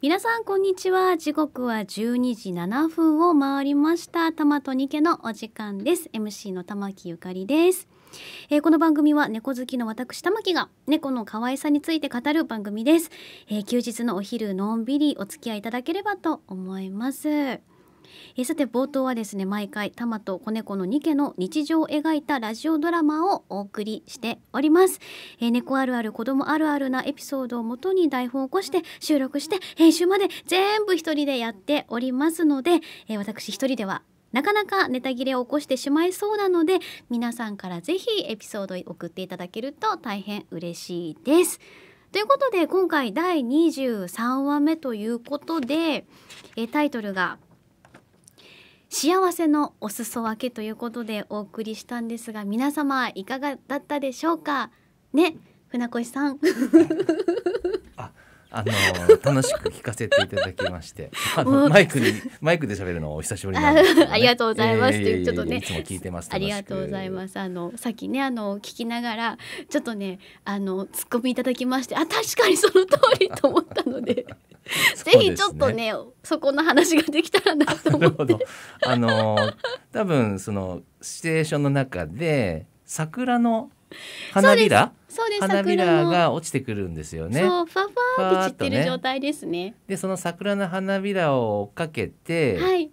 皆さんこんにちは時刻は12時7分を回りました玉とニケのお時間です MC の玉木ゆかりですえー、この番組は猫好きの私玉木が猫の可愛さについて語る番組です、えー、休日のお昼のんびりお付き合いいただければと思いますえさて冒頭はですね毎回タマと子猫のニケの日常を描いたラジオドラマをお送りしております、えー、猫あるある子供あるあるなエピソードをもとに台本を起こして収録して編集まで全部一人でやっておりますので、えー、私一人ではなかなかネタ切れを起こしてしまいそうなので皆さんからぜひエピソードを送っていただけると大変嬉しいです。ということで今回第23話目ということでタイトルが幸せのお裾分けということでお送りしたんですが皆様いかがだったでしょうかね船越さん あの楽しく聞かせていただきまして マイクでマイクで喋るのお久しぶりなんです、ね、ありがとうございます、ちょっとねいつも聞いてますありがとうございますあのさっきねあの聞きながらちょっとねあのツッコミいただきましてあ確かにその通りと思ったので ぜひちょっとねそこの話ができたらなと思ってあの多分そのシチュエーションの中で桜の花びら花びらが落ちてくるんですよね。そうファファーって散ってる状態ですね。ねでその桜の花びらを追っかけて、はい、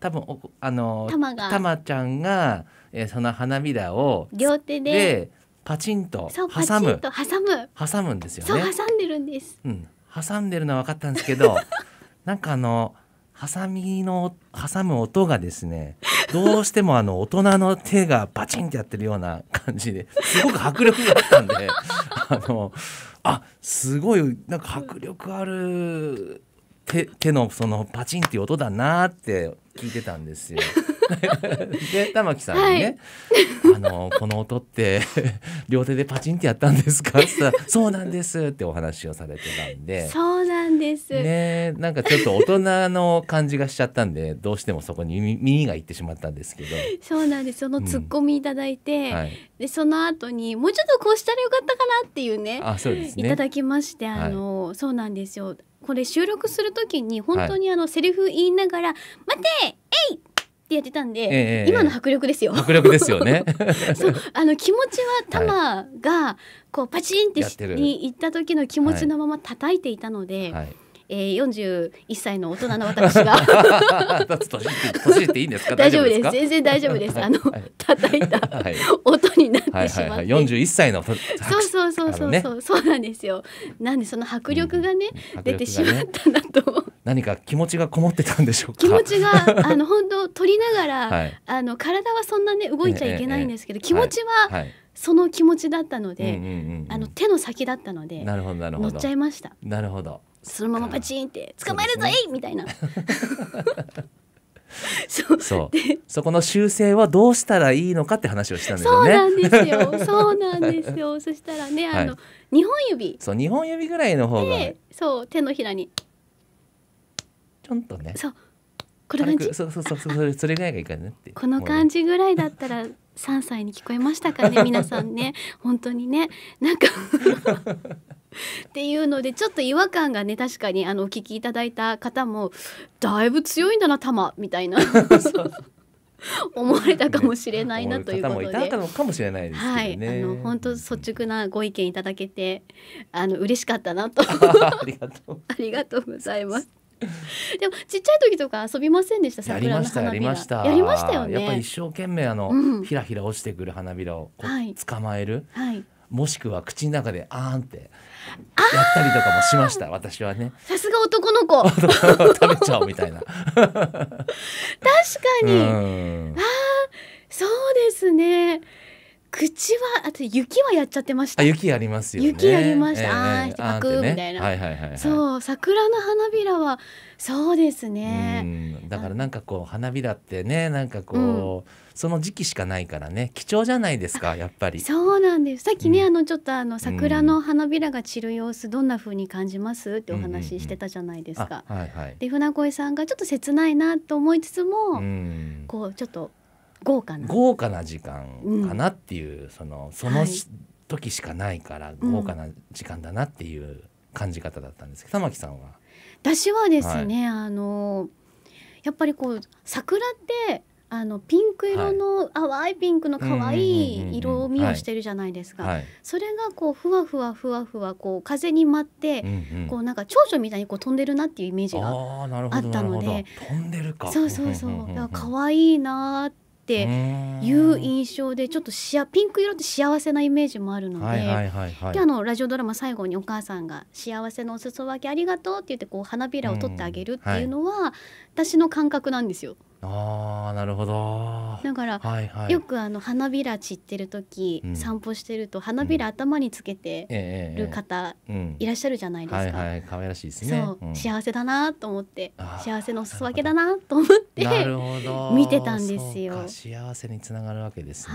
多分おあのたまちゃんが、えその花びらを両手でパチンと挟む挟む挟むんですよね。そう挟んでるんです。うん挟んでるのは分かったんですけど なんかあのハサミの挟む音がですねどうしてもあの大人の手がバチンってやってるような感じですごく迫力があったんであのあすごいなんか迫力ある手手のそのパチンっていう音だなって聞いてたんですよ。で玉木さんにね、はい、あの「この音って 両手でパチンってやったんですか?」って言ったら「そうなんです」ってお話をされてたんでそうなんですねなんかちょっと大人の感じがしちゃったんでどうしてもそこに耳がいってしまったんですけどそうなんですそのツッコミいただいて、うんはい、でその後にもうちょっとこうしたらよかったかなっていうねあそうですねいただきましてあの、はい、そうなんですよこれ収録するときに本当にあのセリフ言いながら「待てえいってやってたんで、えー、今の迫力ですよ。迫力ですよね。そうあの気持ちは玉がこうパチンって、はい、に行った時の気持ちのまま叩いていたので。はいえー、41歳の大人の私が年っ ていいんですか大丈夫です全然大丈夫ですあの、はい、叩いた音になってしまって、はいはいはい、41歳のそうそうそうそう、ね、そうなんですよなんでその迫力がねうん、出てしまったなと何か気持ちがこもってたんでしょうか気持ちが あの本当取りながら、はい、あの体はそんなね動いちゃいけないんですけど、えええ、気持ちは、はいその気持ちだったので、うんうんうんうん、あの手の先だったのでなるほどなるほど乗っちゃいましたなるほどそのままパチンって捕まえるぞ、い、ね、みたいな そうそうそこの修正はどうしたらいいのかって話をしたんですよね。そうなんですよ。そうなんですよ。そしたらね、あの二本指。そう二本指ぐらいの方が。そう手のひらに。ちょんとね。そう。これ感じ。そうそうそうそれそれぐらいがいいかなって。この感じぐらいだったら3歳に聞こえましたかね 皆さんね本当にねなんか っていうのでちょっと違和感がね確かにあのお聞きいただいた方もだいぶ強いんだな玉みたいな 思われたかもしれないなということで、ね、いたのかもしれないですね、はい、あの本当率直なご意見いただけてあの嬉しかったなとありがとうありがとうございます でもちっちゃい時とか遊びませんでしたやりましたやりましたやりましたよねやっぱり一生懸命あの、うん、ひらひら落ちてくる花びらを捕まえる、はい、もしくは口の中であーんってやったりとかもしました私はねさすが男の子食べちゃうみたいな 確かにああそうですね口はあと雪はやっちゃってました。雪ありますよ、ね、雪やりました。えー、あしてパク、ね、みたいな。はいはいはい、はい、そう桜の花びらはそうですね。だからなんかこう花びらってねなんかこう、うん、その時期しかないからね貴重じゃないですかやっぱり。そうなんです。さっきね、うん、あのちょっとあの桜の花びらが散る様子どんな風に感じますってお話ししてたじゃないですか。うんうんうん、はいはい。で船越さんがちょっと切ないなと思いつつも、うん、こうちょっと。豪華な豪華な時間かなっていう、うん、そのその、はい、時しかないから豪華な時間だなっていう感じ方だったんですけど、玉木さんは私はですね、はい、あのやっぱりこう桜ってあのピンク色の、淡いピンクの可愛い色味をしてるじゃないですか、それがこうふわふわふわふわこう風に舞って、こうなんか蝶々みたいにこう飛んでるなっていうイメージがあったので飛んでるかそうそうそう可愛いなっっていう印象でちょっとしピンク色って幸せなイメージもあるので、であのラジオドラマ最後にお母さんが「幸せのお裾分けありがとう」って言ってこう花びらを取ってあげるっていうのは、私の感覚なんですよ。ああなるほどだから、はいはい、よくあの花びら散ってる時、うん、散歩してると花びら頭につけてる方、いらっしゃるじゃないですか、うんはいはい、可愛らしいですね、うん、幸せだなと思って幸せの裾分けだなと思ってなるほど 見てたんですよ幸せにつながるわけですね、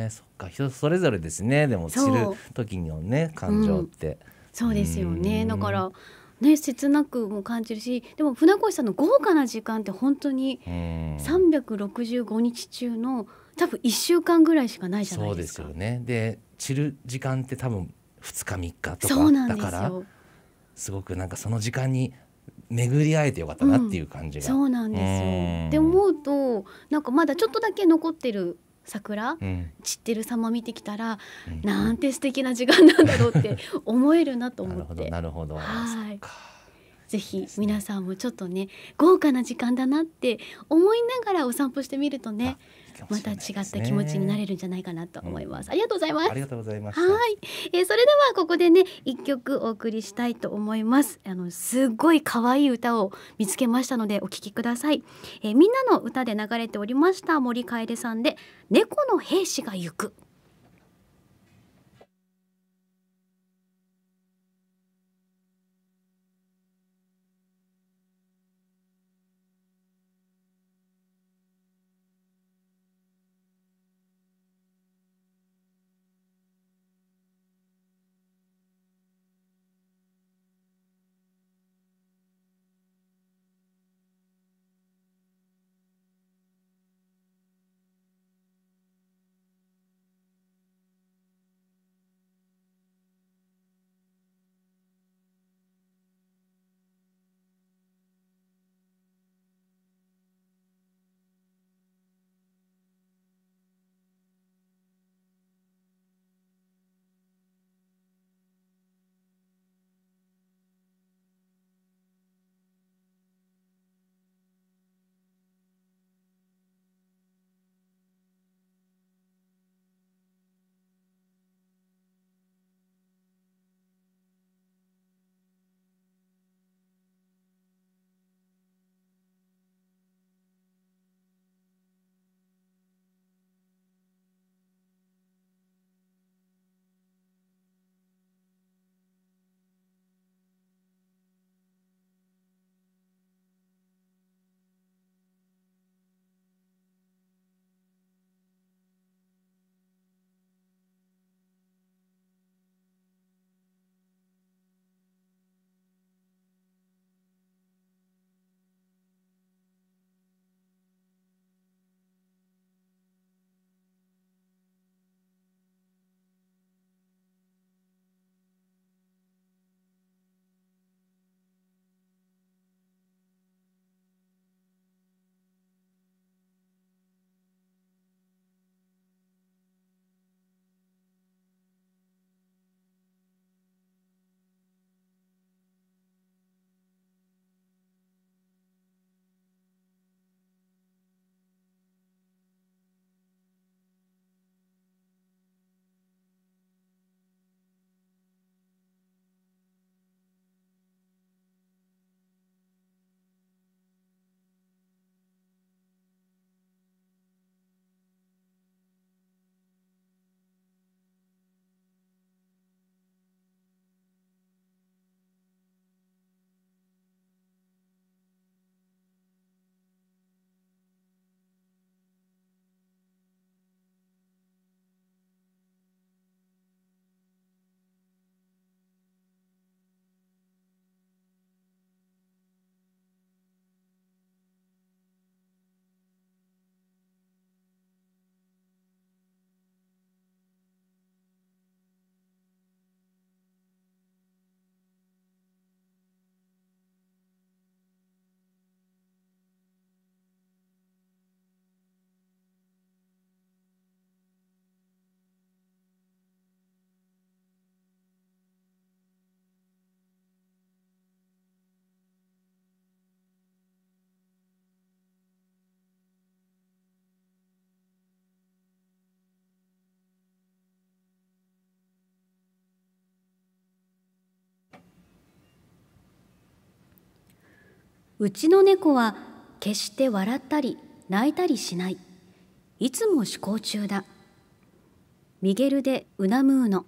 はい、そっか人それぞれですねでも散る時のね感情って、そうですよねだからね切なくも感じるしでも船越さんの豪華な時間って本当に365日中の多分1週間ぐらいしかないじゃないですか。そうですよねで散る時間って多分2日3日とかあっだからすごくなんかその時間に巡り会えてよかったなっていう感じが、うん、そうなんですよ。って思うとなんかまだちょっとだけ残ってる桜、うん、散ってる様見てきたら、うん、なんて素敵な時間なんだろうって思えるなと思って。なるほどなるほどはいぜひ皆さんもちょっとね豪華な時間だなって思いながらお散歩してみるとねまた違った気持ちになれるんじゃないかなと思います、うん、ありがとうございますありがとうございますはい、えー、それではここでね一曲お送りしたいと思いますあのすごい可愛い歌を見つけましたのでお聞きください、えー、みんなの歌で流れておりました森楓さんで猫の兵士が行くうちの猫は決して笑ったり泣いたりしないいつも思考中だミゲル・でウナムーノ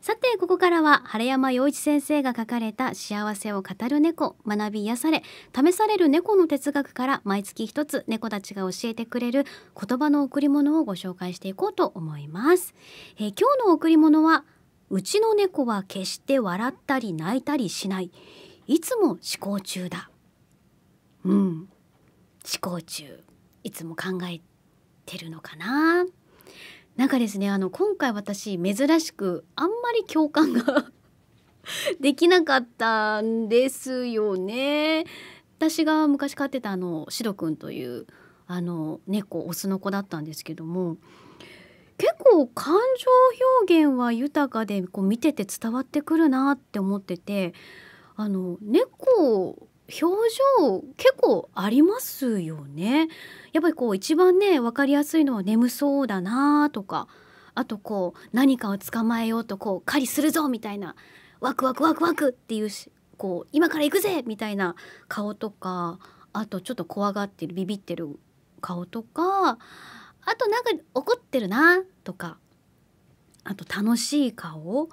さてここからは晴山陽一先生が書かれた「幸せを語る猫学び癒され試される猫の哲学」から毎月一つ猫たちが教えてくれる言葉の贈り物をご紹介していこうと思います。えー、今日の贈り物は「うちの猫は決して笑ったり泣いたりしない。いつも思考中だ。うん。思考中。いつも考えてるのかな。なんかですね、あの今回私珍しくあんまり共感が できなかったんですよね。私が昔飼ってたあのシロくんというあの猫オスの子だったんですけども構感情表現は豊かでこう見てて伝わってくるなって思っててあの猫表情結構ありますよね。やっぱりこう一番ね分かりやすいのは眠そうだなとかあとこう何かを捕まえようとこう狩りするぞみたいなワクワクワクワクっていうしこう今から行くぜみたいな顔とかあとちょっと怖がってるビビってる顔とかあとなんか怒ってるなとかあと楽しい顔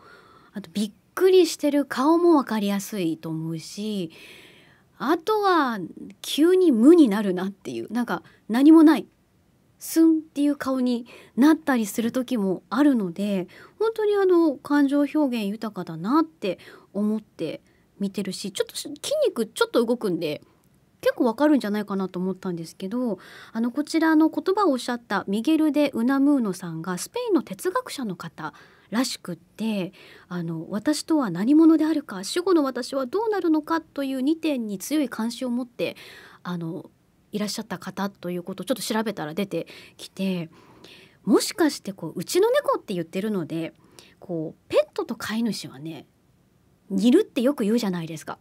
あとびっくりしてる顔も分かりやすいと思うしあとは急に無になるなっていうなんか何もないスンっていう顔になったりする時もあるので本当にあの感情表現豊かだなって思って見てるしちょっと筋肉ちょっと動くんで結構わかるんじゃないかなと思ったんですけどあのこちらの言葉をおっしゃったミゲル・デ・ウナムーノさんがスペインの哲学者の方らしくってあの私とは何者であるか死後の私はどうなるのかという2点に強い関心を持ってあのいらっしゃった方ということをちょっと調べたら出てきてもしかしてこううちの猫って言ってるのでこうペットと飼い主はね似るってよく言うじゃないですか。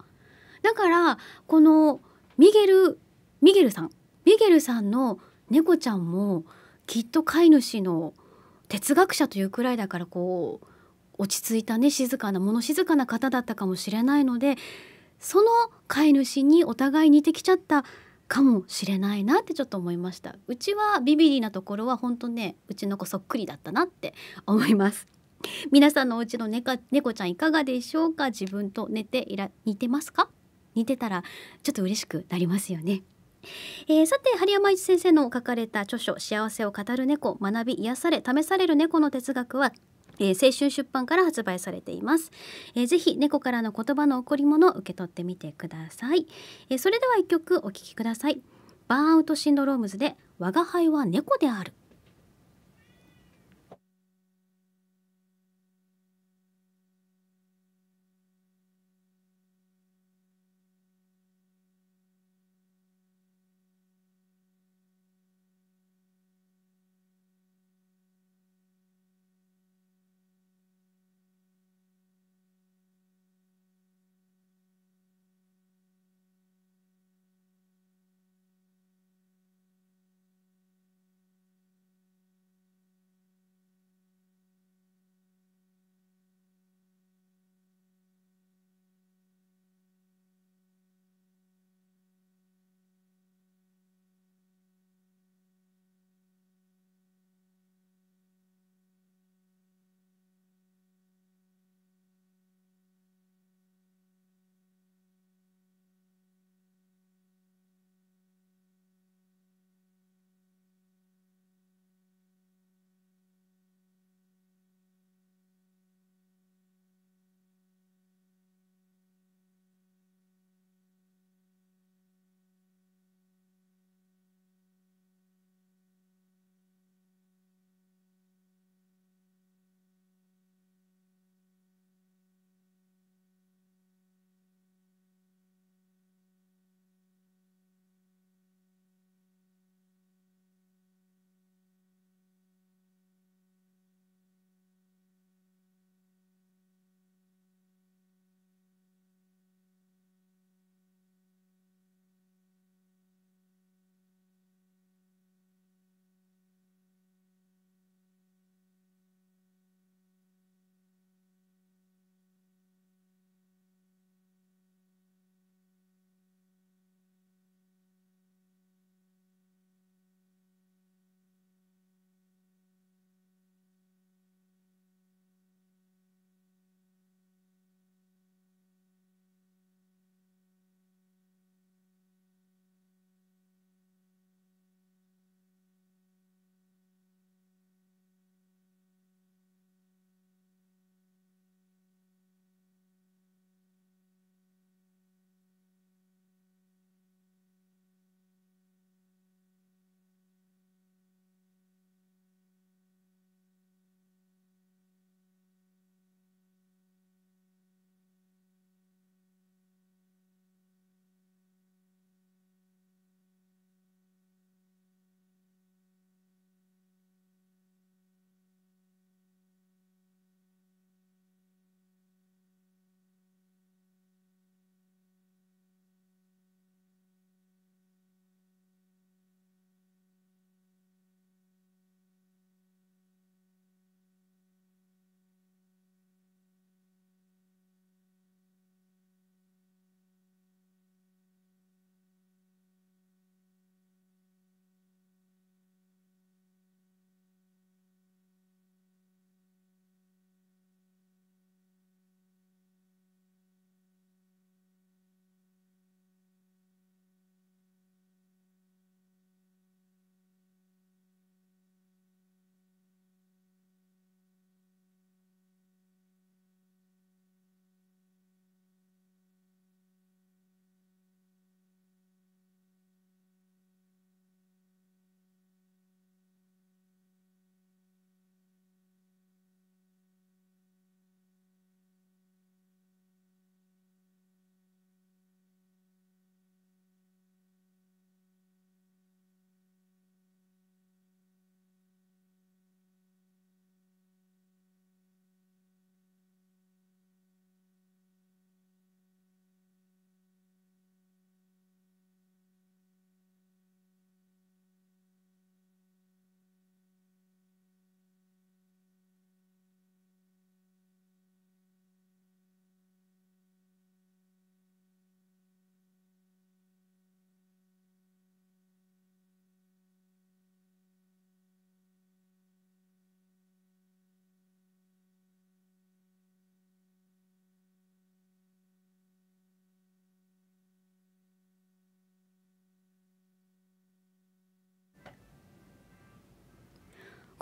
だからこのミゲルミゲルさんミゲルさんの猫ちゃんもきっと飼い主の哲学者というくらいだからこう落ち着いたね静かな物静かな方だったかもしれないのでその飼い主にお互い似てきちゃったかもしれないなってちょっと思いましたうちはビビリなところは本当ねうちの子そっくりだったなって思います 皆さんのお家の猫ちゃんいかがでしょうか自分と寝ていら似てますか似てたらちょっと嬉しくなりますよね。えー、さて針山一先生の書かれた著書「幸せを語る猫学び癒され試される猫の哲学は」えー、青春出版から発売されています、えー、ぜひ猫からの言葉の贈り物を受け取ってみてください、えー、それでは一曲お聴きくださいバーンアウトシンドロームズで吾輩は猫である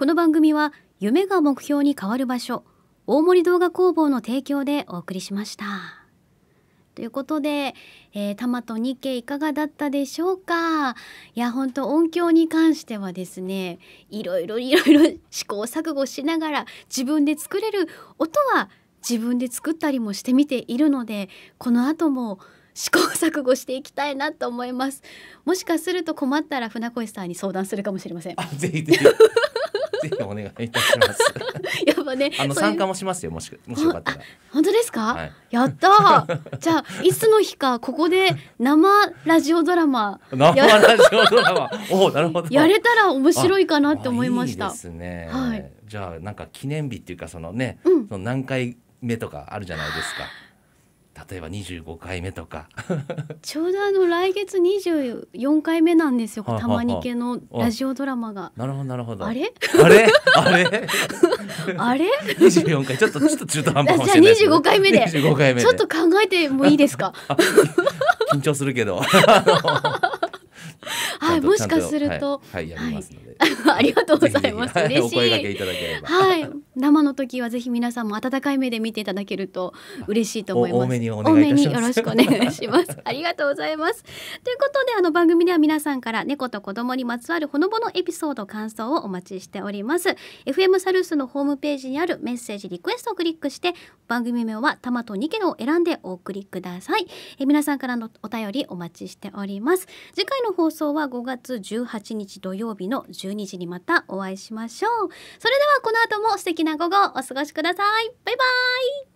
この番組は夢が目標に変わる場所大森動画工房の提供でお送りしました。ということで、えー、タマと日経いかがだったでしょうかいや本当音響に関してはですねいろいろいろいろ試行錯誤しながら自分で作れる音は自分で作ったりもしてみているのでこの後も試行錯誤していきたいなと思いますもしかすると困ったら船越さんに相談するかもしれませんぜひぜひぜひお願いいたします。やっぱね、あの参加もしますよ、もしもしよかったら。本当ですか？はい、やった。じゃあいつの日かここで生ラジオドラマ、生ラジオドラマ、おなるほど。やれたら面白いかなって思いました。いいですね。はい。じゃあなんか記念日っていうかそのね、うん、その何回目とかあるじゃないですか。例えば25回目とか ちょうどあの来月24回目なんですよ「たまにけ」のラジオドラマが。なるほどなるほど。あれあれあれ あれ ?24 回ちょっとちょっと中途半端かもしれない、じゃあ25回目で回目ちょっと考えてもいいですか緊張するけど。はい、もしかすると、はい、やりますので、ありがとうございます。嬉しい。はい、生の時はぜひ皆さんも温かい目で見ていただけると嬉しいと思います。多めによろしくお願いします。ありがとうございます。ということで、あの番組では皆さんから猫と子供にまつわるほのぼのエピソード感想をお待ちしております。FM サルスのホームページにあるメッセージリクエストをクリックして、番組名はたまとニケを選んでお送りください。え皆さんからのお便りお待ちしております。次回の放送は5月18日土曜日の12時にまたお会いしましょうそれではこの後も素敵な午後お過ごしくださいバイバイ